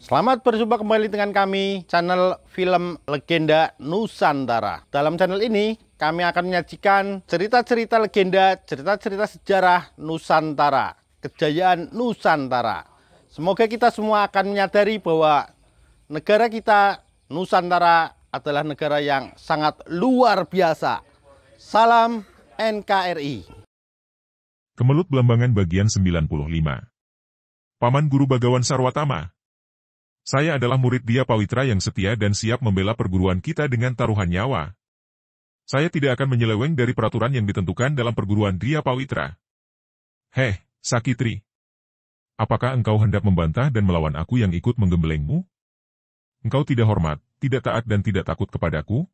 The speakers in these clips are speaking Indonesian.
Selamat berjumpa kembali dengan kami, channel film Legenda Nusantara. Dalam channel ini, kami akan menyajikan cerita-cerita legenda, cerita-cerita sejarah Nusantara, kejayaan Nusantara. Semoga kita semua akan menyadari bahwa negara kita, Nusantara, adalah negara yang sangat luar biasa. Salam NKRI. Kemelut Belambangan bagian 95 Paman Guru Bagawan Sarwatama, saya adalah murid dia Pawitra yang setia dan siap membela perguruan kita dengan taruhan nyawa. Saya tidak akan menyeleweng dari peraturan yang ditentukan dalam perguruan dia Pawitra. Heh, Sakitri. Apakah engkau hendak membantah dan melawan aku yang ikut menggembelengmu? Engkau tidak hormat, tidak taat dan tidak takut kepadaku?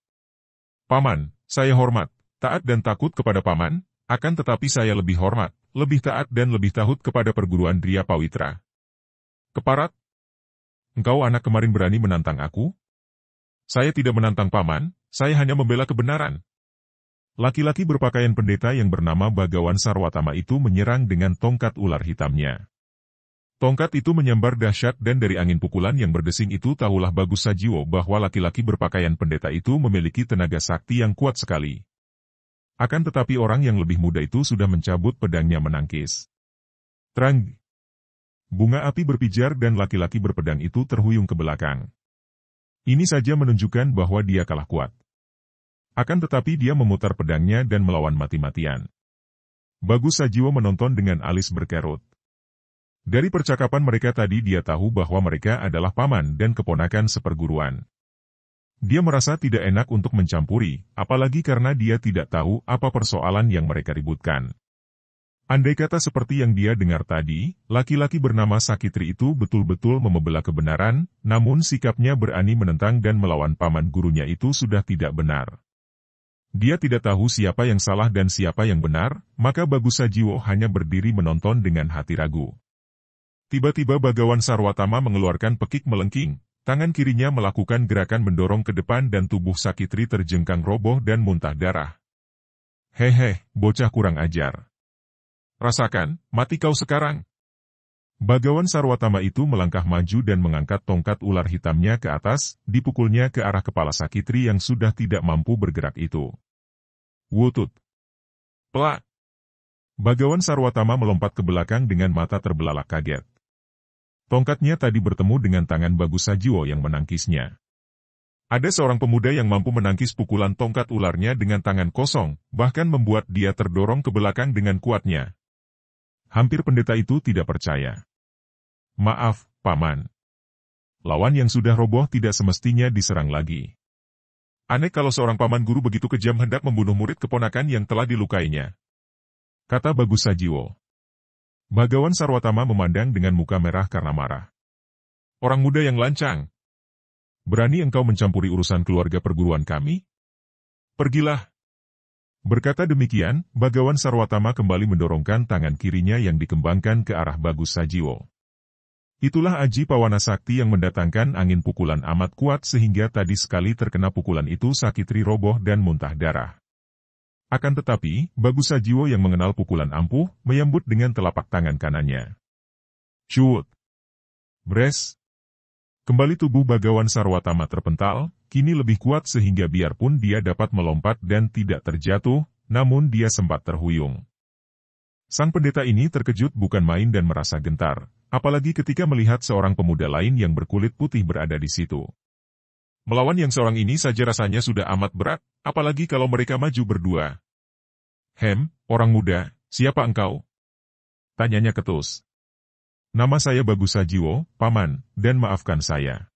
Paman, saya hormat, taat dan takut kepada paman, akan tetapi saya lebih hormat, lebih taat dan lebih takut kepada perguruan Dria Pawitra. Keparat, engkau anak kemarin berani menantang aku? Saya tidak menantang paman, saya hanya membela kebenaran. Laki-laki berpakaian pendeta yang bernama Bagawan Sarwatama itu menyerang dengan tongkat ular hitamnya. Tongkat itu menyambar dahsyat dan dari angin pukulan yang berdesing itu tahulah Bagus Sajiwo bahwa laki-laki berpakaian pendeta itu memiliki tenaga sakti yang kuat sekali. Akan tetapi orang yang lebih muda itu sudah mencabut pedangnya menangkis. Terang, Bunga api berpijar dan laki-laki berpedang itu terhuyung ke belakang. Ini saja menunjukkan bahwa dia kalah kuat. Akan tetapi dia memutar pedangnya dan melawan mati-matian. Bagus Sajiwo menonton dengan alis berkerut. Dari percakapan mereka tadi dia tahu bahwa mereka adalah paman dan keponakan seperguruan. Dia merasa tidak enak untuk mencampuri, apalagi karena dia tidak tahu apa persoalan yang mereka ributkan. Andai kata seperti yang dia dengar tadi, laki-laki bernama Sakitri itu betul-betul memebelah kebenaran, namun sikapnya berani menentang dan melawan paman gurunya itu sudah tidak benar. Dia tidak tahu siapa yang salah dan siapa yang benar, maka Bagus Sajiwo hanya berdiri menonton dengan hati ragu. Tiba-tiba Bagawan Sarwatama mengeluarkan pekik melengking, tangan kirinya melakukan gerakan mendorong ke depan dan tubuh Sakitri terjengkang roboh dan muntah darah. Hehe, bocah kurang ajar. Rasakan, mati kau sekarang. Bagawan Sarwatama itu melangkah maju dan mengangkat tongkat ular hitamnya ke atas, dipukulnya ke arah kepala Sakitri yang sudah tidak mampu bergerak itu. Wutut. Pelak. Bagawan Sarwatama melompat ke belakang dengan mata terbelalak kaget. Tongkatnya tadi bertemu dengan tangan Bagus Sajiwo yang menangkisnya. Ada seorang pemuda yang mampu menangkis pukulan tongkat ularnya dengan tangan kosong, bahkan membuat dia terdorong ke belakang dengan kuatnya, Hampir pendeta itu tidak percaya. Maaf, Paman. Lawan yang sudah roboh tidak semestinya diserang lagi. Aneh kalau seorang paman guru begitu kejam hendak membunuh murid keponakan yang telah dilukainya. Kata Bagus Sajiwo. Bagawan Sarwatama memandang dengan muka merah karena marah. Orang muda yang lancang. Berani engkau mencampuri urusan keluarga perguruan kami? Pergilah, Berkata demikian, Bagawan Sarwatama kembali mendorongkan tangan kirinya yang dikembangkan ke arah Bagus Sajiwo. Itulah Aji Pawana Sakti yang mendatangkan angin pukulan amat kuat sehingga tadi sekali terkena pukulan itu Sakitri roboh dan muntah darah. Akan tetapi, Bagus Sajiwo yang mengenal pukulan ampuh, menyambut dengan telapak tangan kanannya. Cuut! Bres! Kembali tubuh Bagawan Sarwatama terpental, kini lebih kuat sehingga biarpun dia dapat melompat dan tidak terjatuh, namun dia sempat terhuyung. Sang pendeta ini terkejut bukan main dan merasa gentar, apalagi ketika melihat seorang pemuda lain yang berkulit putih berada di situ. Melawan yang seorang ini saja rasanya sudah amat berat, apalagi kalau mereka maju berdua. Hem, orang muda, siapa engkau? Tanyanya ketus. Nama saya Bagusajiwo, Paman, dan maafkan saya.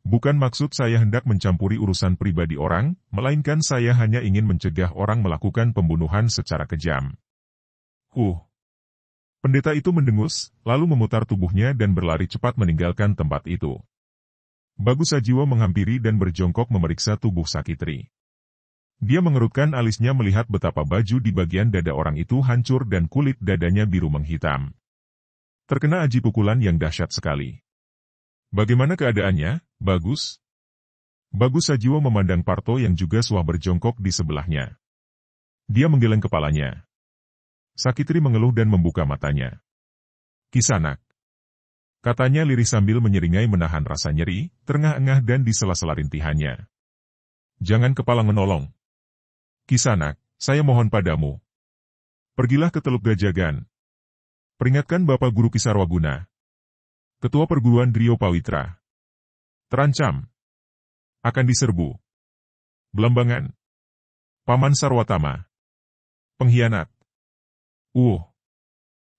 Bukan maksud saya hendak mencampuri urusan pribadi orang, melainkan saya hanya ingin mencegah orang melakukan pembunuhan secara kejam. Huh. Pendeta itu mendengus, lalu memutar tubuhnya dan berlari cepat meninggalkan tempat itu. Bagus Sajiwo menghampiri dan berjongkok memeriksa tubuh Sakitri. Dia mengerutkan alisnya melihat betapa baju di bagian dada orang itu hancur dan kulit dadanya biru menghitam. Terkena aji pukulan yang dahsyat sekali. Bagaimana keadaannya? Bagus? Bagus Sajiwo memandang Parto yang juga suah berjongkok di sebelahnya. Dia menggeleng kepalanya. Sakitri mengeluh dan membuka matanya. Kisanak. Katanya lirih sambil menyeringai menahan rasa nyeri, terengah-engah dan di sela-sela rintihannya. Jangan kepala menolong. Kisanak, saya mohon padamu. Pergilah ke Teluk Gajagan. Peringatkan Bapak Guru Kisarwaguna, Ketua Perguruan Drio Pawitra. Terancam. Akan diserbu. Belambangan. Paman Sarwatama. Pengkhianat. Uh.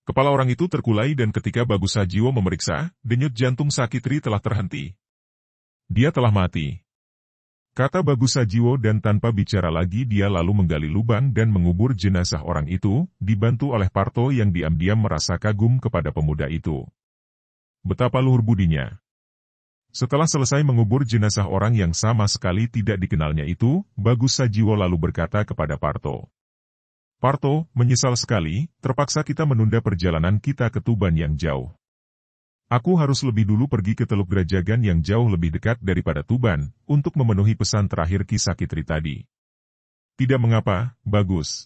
Kepala orang itu terkulai dan ketika Bagus Sajiwo memeriksa, denyut jantung Sakitri telah terhenti. Dia telah mati. Kata Bagus Sajiwo dan tanpa bicara lagi dia lalu menggali lubang dan mengubur jenazah orang itu, dibantu oleh Parto yang diam-diam merasa kagum kepada pemuda itu. Betapa luhur budinya. Setelah selesai mengubur jenazah orang yang sama sekali tidak dikenalnya itu, Bagus Sajiwo lalu berkata kepada Parto. Parto, menyesal sekali, terpaksa kita menunda perjalanan kita ke Tuban yang jauh. Aku harus lebih dulu pergi ke Teluk Grajagan yang jauh lebih dekat daripada Tuban, untuk memenuhi pesan terakhir kisah Kitri tadi. Tidak mengapa, bagus.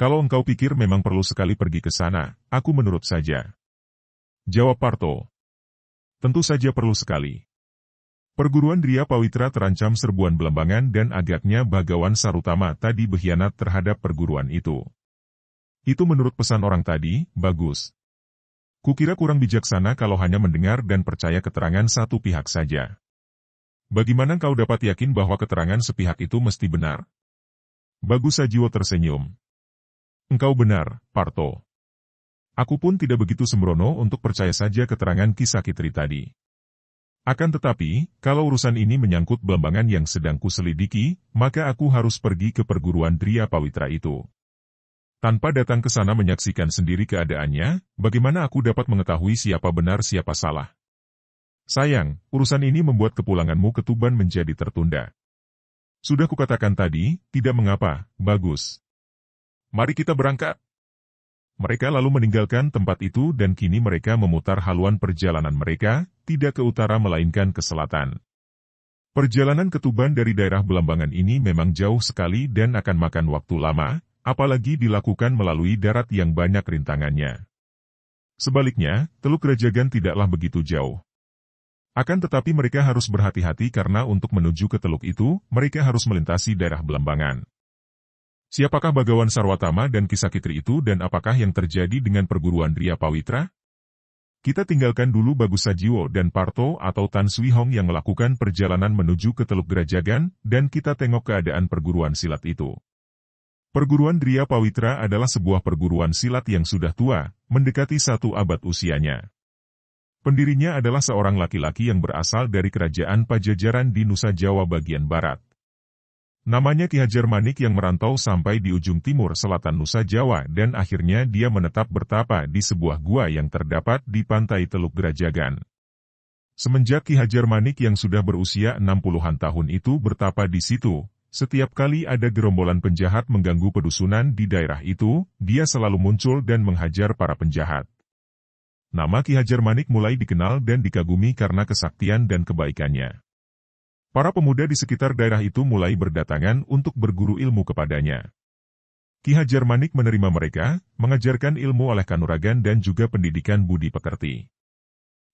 Kalau engkau pikir memang perlu sekali pergi ke sana, aku menurut saja. Jawab Parto. Tentu saja perlu sekali. Perguruan Dria Pawitra terancam serbuan Belambangan dan agaknya Bagawan Sarutama tadi berkhianat terhadap perguruan itu. Itu menurut pesan orang tadi, bagus. Kukira kurang bijaksana kalau hanya mendengar dan percaya keterangan satu pihak saja. Bagaimana kau dapat yakin bahwa keterangan sepihak itu mesti benar? Bagus Sajiwo tersenyum. Engkau benar, Parto. Aku pun tidak begitu sembrono untuk percaya saja keterangan kisah Kitri tadi. Akan tetapi, kalau urusan ini menyangkut bambangan yang sedang kuselidiki, maka aku harus pergi ke perguruan Dria Pawitra itu. Tanpa datang ke sana menyaksikan sendiri keadaannya, bagaimana aku dapat mengetahui siapa benar siapa salah. Sayang, urusan ini membuat kepulanganmu ke Tuban menjadi tertunda. Sudah kukatakan tadi, tidak mengapa, bagus. Mari kita berangkat. Mereka lalu meninggalkan tempat itu dan kini mereka memutar haluan perjalanan mereka, tidak ke utara melainkan ke selatan. Perjalanan ketuban dari daerah Belambangan ini memang jauh sekali dan akan makan waktu lama, apalagi dilakukan melalui darat yang banyak rintangannya. Sebaliknya, Teluk Rajagan tidaklah begitu jauh. Akan tetapi mereka harus berhati-hati karena untuk menuju ke teluk itu, mereka harus melintasi daerah Belambangan. Siapakah Bagawan Sarwatama dan kisah Kisakitri itu dan apakah yang terjadi dengan perguruan Ria Pawitra? Kita tinggalkan dulu Bagus Sajiwo dan Parto atau Tan Sui Hong yang melakukan perjalanan menuju ke Teluk Gerajagan, dan kita tengok keadaan perguruan silat itu. Perguruan Ria Pawitra adalah sebuah perguruan silat yang sudah tua, mendekati satu abad usianya. Pendirinya adalah seorang laki-laki yang berasal dari kerajaan Pajajaran di Nusa Jawa bagian barat. Namanya Ki Hajar Manik yang merantau sampai di ujung timur selatan Nusa Jawa dan akhirnya dia menetap bertapa di sebuah gua yang terdapat di pantai Teluk Gerajagan. Semenjak Ki Hajar Manik yang sudah berusia 60-an tahun itu bertapa di situ, setiap kali ada gerombolan penjahat mengganggu pedusunan di daerah itu, dia selalu muncul dan menghajar para penjahat. Nama Ki Hajar Manik mulai dikenal dan dikagumi karena kesaktian dan kebaikannya. Para pemuda di sekitar daerah itu mulai berdatangan untuk berguru ilmu kepadanya. Ki Hajar Manik menerima mereka, mengajarkan ilmu oleh kanuragan dan juga pendidikan budi pekerti.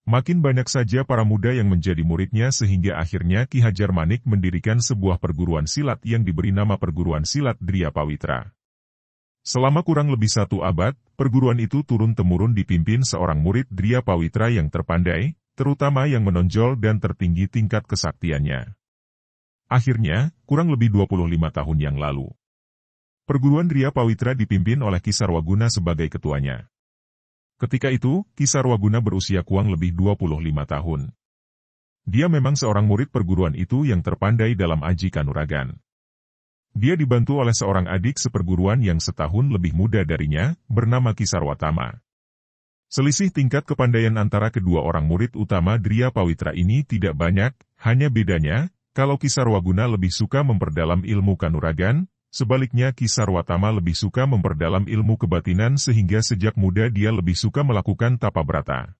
Makin banyak saja para muda yang menjadi muridnya sehingga akhirnya Ki Hajar Manik mendirikan sebuah perguruan silat yang diberi nama Perguruan Silat Dria Pawitra. Selama kurang lebih satu abad, perguruan itu turun-temurun dipimpin seorang murid Dria Pawitra yang terpandai, terutama yang menonjol dan tertinggi tingkat kesaktiannya. Akhirnya, kurang lebih 25 tahun yang lalu, perguruan Ria Pawitra dipimpin oleh Kisarwaguna sebagai ketuanya. Ketika itu, Kisarwaguna berusia kurang lebih 25 tahun. Dia memang seorang murid perguruan itu yang terpandai dalam aji kanuragan. Dia dibantu oleh seorang adik seperguruan yang setahun lebih muda darinya, bernama Kisarwatama. Selisih tingkat kepandaian antara kedua orang murid utama Dria Pawitra ini tidak banyak, hanya bedanya, kalau Kisarwaguna lebih suka memperdalam ilmu kanuragan, sebaliknya Kisarwatama lebih suka memperdalam ilmu kebatinan sehingga sejak muda dia lebih suka melakukan tapa berata.